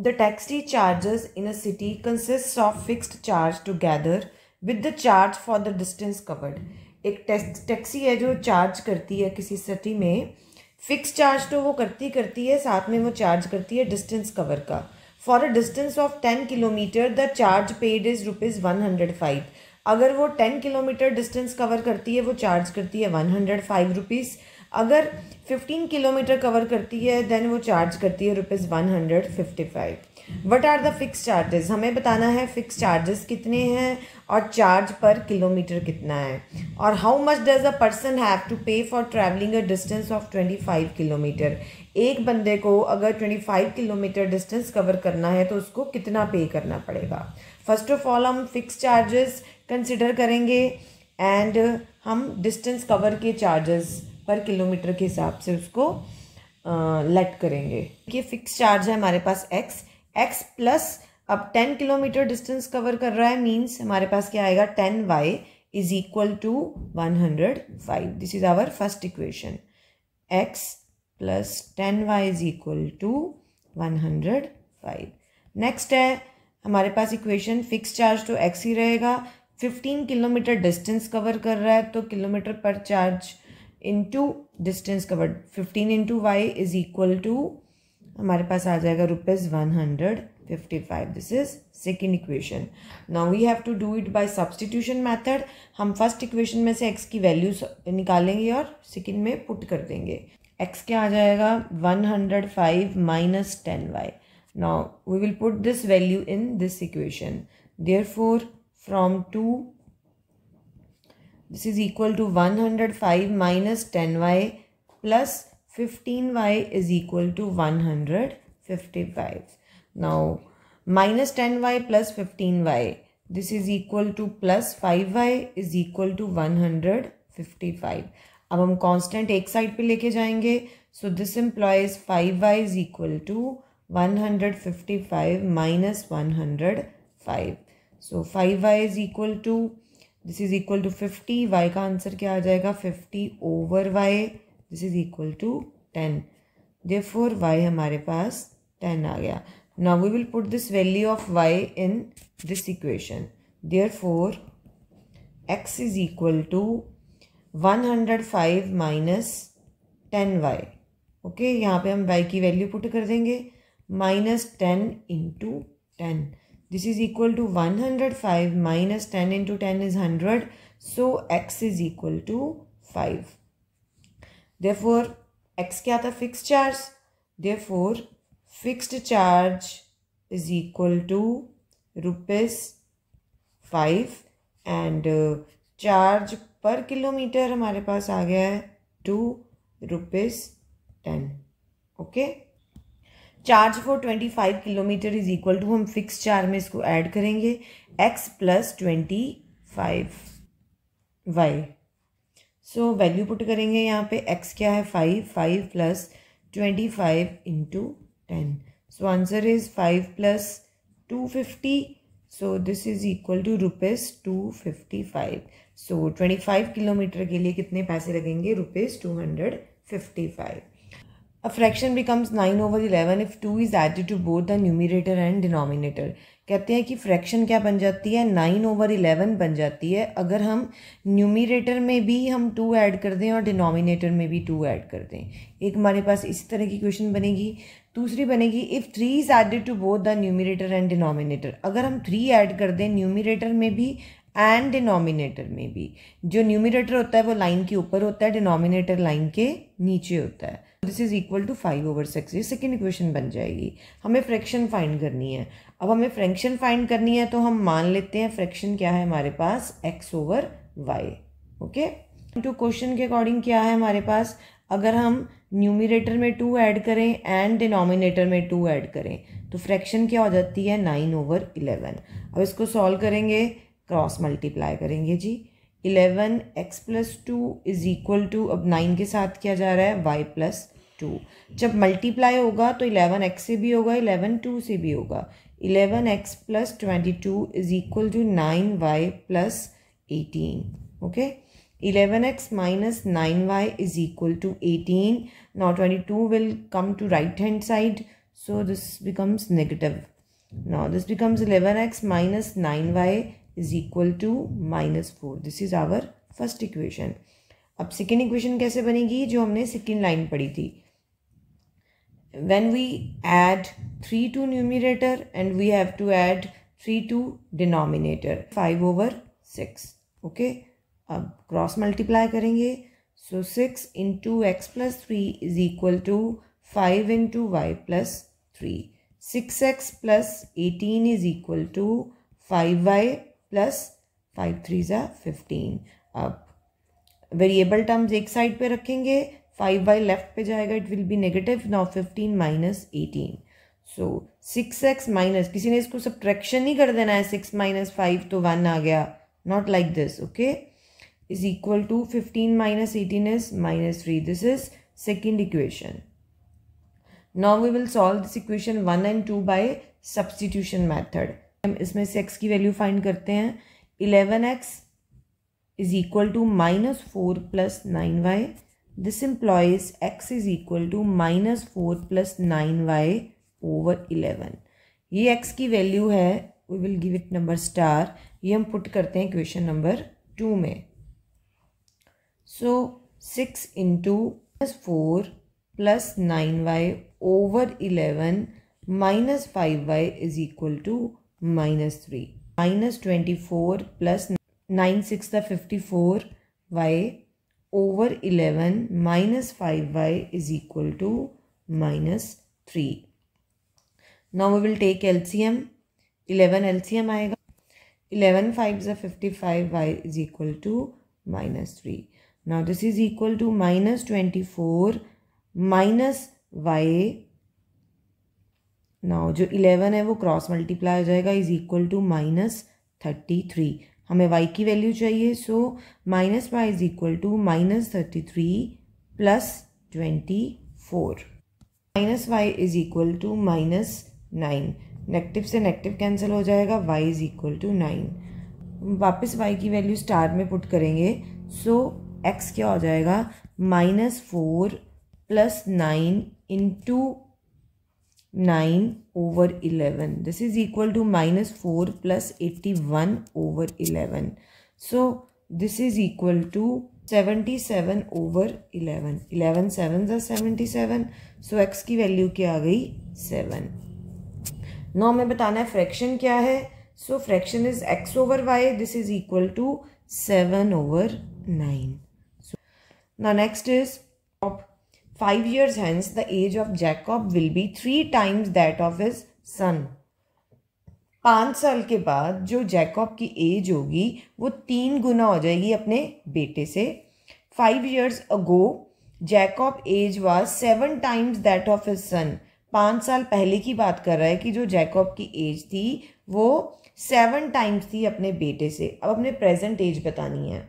The taxi charges in a city consists of fixed charge together with the charge for the distance covered. एक taxi है जो charge करती है किसी city में फिक्स चार्ज तो वो करती करती है साथ में वो चार्ज करती है डिस्टेंस कवर का for a distance of ten kilometre the charge paid is rupees one hundred five अगर वो टेन किलोमीटर डिस्टेंस कवर करती है वो चार्ज करती है वन हंड्रेड फाइव रुपीज़ अगर 15 किलोमीटर कवर करती है देन वो चार्ज करती है rupees one hundred fifty five what are the fix charges हमें बताना है फिक्स चार्जेस कितने हैं और चार्ज पर किलोमीटर कितना है और how much does a person have to pay for travelling a distance of twenty five kilometre एक बंदे को अगर twenty five kilometre distance cover करना है तो उसको कितना पे करना पड़ेगा फर्स्ट ऑफ ऑल हम फिक्स चार्जेस कंसिडर करेंगे एंड हम डिस्टेंस कवर के चार्जेस पर किलोमीटर के हिसाब से उसको लेट करेंगे ये फिक्स चार्ज है हमारे पास एक्स एक्स प्लस अब टेन किलोमीटर डिस्टेंस कवर कर रहा है मीन्स हमारे पास क्या आएगा ten y is equal to one hundred five this is our first equation x plus ten y is equal to one hundred five next है हमारे पास इक्वेशन फिक्स चार्ज तो एक्स ही रहेगा फिफ्टीन किलोमीटर डिस्टेंस कवर कर रहा है तो किलोमीटर पर charge into distance covered fifteen into y is equal to हमारे पास आ जाएगा rupees one hundred fifty five this is second equation now we have to do it by substitution method हम फर्स्ट इक्वेशन में से x की value निकालेंगे और सेकेंड में पुट कर देंगे एक्स क्या आ जाएगा one hundred five minus ten y now we will put this value in this equation therefore from two this is equal to one hundred five minus ten y plus fifteen y is equal to one hundred fifty five now minus ten y plus fifteen y this is equal to plus five y is equal to one hundred fifty five अब हम constant एक side पे लेके जाएंगे so this implies five y is equal to one hundred fifty five minus one hundred five so five y is equal to this is equal to fifty y का answer क्या आ जाएगा fifty over y this is equal to ten therefore y हमारे पास ten आ गया we will put this value of y in this equation therefore x is equal to one hundred five minus ten y okay यहाँ पे हम y की value put कर देंगे minus ten into ten this is equal to one hundred five minus ten into ten is hundred so x is equal to five therefore x क्या था fix charge therefore fixed charge is equal to rupees five and charge per kilometre हमारे पास आ गया है to rupees ten okay okay? Charge for twenty five kilometre is equal to हम fix charge में इसको ऐड करेंगे x plus twenty five y so value put करेंगे यहाँ पे एक्स क्या है five five plus twenty five into ten so answer is five plus two fifty so this is equal to rupees two fifty five so twenty five kilometre के लिए कितने पैसे लगेंगे rupees two hundred fifty five A fraction becomes nine over eleven if to is added to both the numerator and denominator. कहते हैं कि fraction क्या बन जाती है नाइन ओवर इलेवन बन जाती है अगर हम न्यूमिरेटर में भी हम टू ऐड कर दें और डिनोमिनेटर में भी टू ऐड कर दें एक हमारे पास इसी तरह की क्वेश्चन बनेगी दूसरी बनेगी if three is added to both the numerator and denominator अगर हम थ्री ऐड कर दें न्यूमिरेटर में भी एंड डिनोमिनेटर में भी जो न्यूमिरेटर होता है वो लाइन के ऊपर होता है डिनोमिनेटर लाइन के नीचे होता है this is equal to five over six ये सेकेंड इक्वेशन बन जाएगी हमें फ्रैक्शन फाइंड करनी है अब हमें फ्रैक्शन फाइंड करनी है तो हम मान लेते हैं फ्रैक्शन क्या है हमारे पास x over y okay to question के अकॉर्डिंग क्या है हमारे पास अगर हम न्यूमिनेटर में टू ऐड करें एंड डिनोमिनेटर में टू ऐड करें तो फ्रैक्शन क्या हो जाती है नाइन ओवर इलेवन अब इसको सॉल्व करेंगे क्रॉस मल्टीप्लाई करेंगे जी eleven x plus two is equal to अब नाइन के साथ किया जा रहा है वाई प्लस टू जब मल्टीप्लाई होगा तो इलेवन एक्स से भी होगा इलेवन टू से भी होगा eleven x plus twenty two is equal to nine y plus eighteen okay eleven x minus nine y is equal to eighteen now twenty two will come to right hand side so this becomes negative now this becomes eleven x minus nine y is equal to minus four this is our first equation अब second equation कैसे बनेगी जो हमने second line पढ़ी थी when we add three to numerator and we have to add three to denominator five over six okay अब cross multiply करेंगे so six into x plus three is equal to five into y plus three six x plus eighteen is equal to five y plus five three ज़ा fifteen अब variable terms एक side पे रखेंगे five y left पे जाएगा it will be negative now fifteen minus eighteen so six x minus किसी ने इसको सब्ट्रैक्शन ही कर देना है सिक्स माइनस फाइव तो वन आ गया not like this okay is equal to fifteen minus eighteen is minus three this is second equation now we will solve this equation one and two by substitution method हम इसमें से x की value find करते हैं eleven x is equal to minus four plus nine y this implies x is equal to minus four plus nine y over eleven ये x की value है we will give it number star ये हम put करते हैं question number two में so six into plus four plus nine y over eleven minus five y is equal to minus 3. Minus 24 plus 9 6 the 54y over 11 minus 5y is equal to minus 3. Now we will take LCM. 11 LCM आएगा 11 5 is 55 y is equal to minus 3. Now this is equal to minus 24 minus y now जो इलेवन है वो cross multiply हो जाएगा is equal to minus thirty three हमें y की value चाहिए so minus y is equal to minus thirty three plus twenty four minus y is equal to minus nine negative से नेगेटिव कैंसिल हो जाएगा y is equal to nine वापस y की value star में put करेंगे so so, x क्या हो जाएगा minus four plus nine into nine over eleven this is equal to minus four plus eighty one over eleven so this is equal to seventy seven over eleven eleven seven ज seventy seven so x की value क्या आ गई seven नौ में बताना है fraction क्या है so fraction is x over y this is equal to seven over nine so ना next is of Five years hence, the age of Jacob will be three times that of his son. पाँच साल के बाद जो Jakob की as होगी वो तीन गुना हो जाएगी अपने बेटे से five years ago Jacob age was seven times that of his son पाँच साल पहले की बात कर रहा है कि जो जैकॉब की एज थी वो सेवन टाइम्स थी अपने बेटे से अब अपने प्रेजेंट एज बतानी है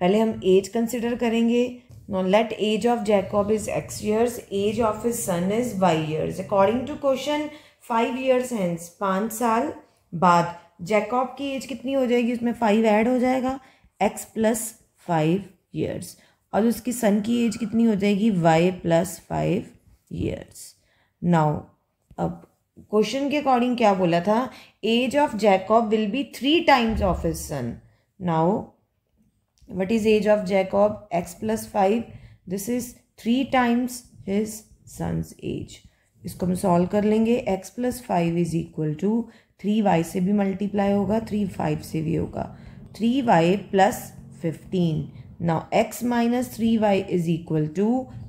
पहले हम एज कंसिडर करेंगे Now let age of Jacob is X years, age of his son is Y years. According to question, five years hence, पाँच साल बाद जैकॉब की एज कितनी हो जाएगी उसमें फाइव add हो जाएगा एक्स प्लस फाइव ईयर्स और उसकी सन की एज कितनी हो जाएगी y plus five years now अब क्वेश्चन के अकॉर्डिंग क्या बोला था age of Jacob will be three times of his son now what is age of Jacob? X plus five this is three times his son's age इसको हम solve कर लेंगे x plus five is equal to three y से भी multiply होगा three five से भी होगा three y plus fifteen now x minus three y is equal to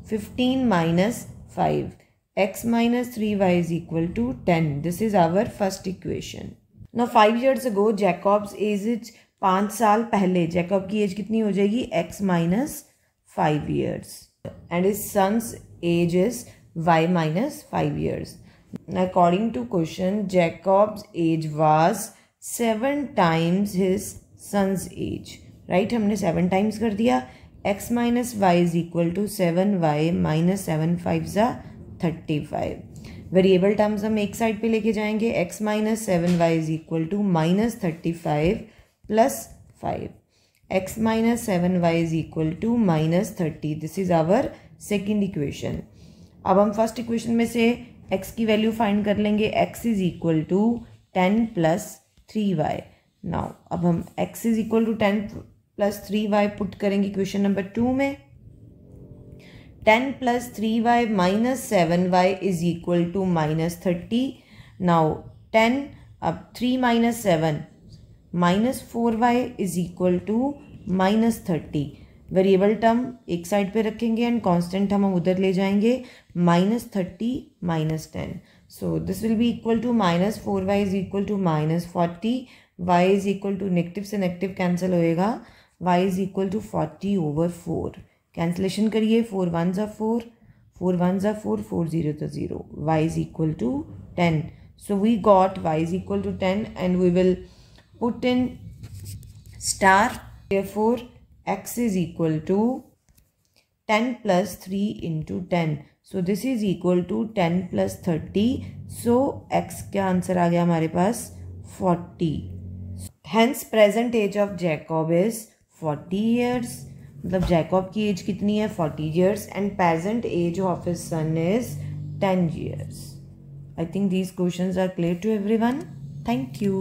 fifteen minus five x minus three y is equal to ten this is our first equation ना five years ago Jacob's age is पाँच साल पहले Jacob की age कितनी हो जाएगी x minus five years and his son's age is y minus five years according to question Jacob's age was seven times his son's age right हमने seven times कर दिया x minus y is equal to seven y minus seven five ज़ा thirty five variable terms हम एक side पे लेके जाएंगे x minus seven y is equal to minus thirty five plus 5 x minus y is equal to minus 30 this is our second equation अब हम first equation में से x की वैल्यू फाइंड कर लेंगे x is equal to ten plus three y now अब हम x is equal to ten plus three y put करेंगे इक्वेशन नंबर टू में ten plus three y minus seven y is equal to minus thirty now ten अब three minus seven minus four y is equal to minus thirty variable term एक side पे रखेंगे and constant हम उधर ले जाएंगे minus thirty minus ten so this will be equal to minus four y is equal to minus forty y is equal to negative से negative cancel होएगा y is equal to forty over four cancellation करिए four one ज़ा four four one ज़ा four four zero तो zero y is equal to ten so we got y is equal to ten and we will put in star therefore x is equal to 10 plus 3 into 10 so this is equal to 10 plus 30 so x kya answer आ gaya हमारे paas 40 hence present age of Jacob is 40 years मतलब Jacob की age कितनी है 40 years and peasant age of his son is 10 years I think these questions are clear to everyone. Thank you.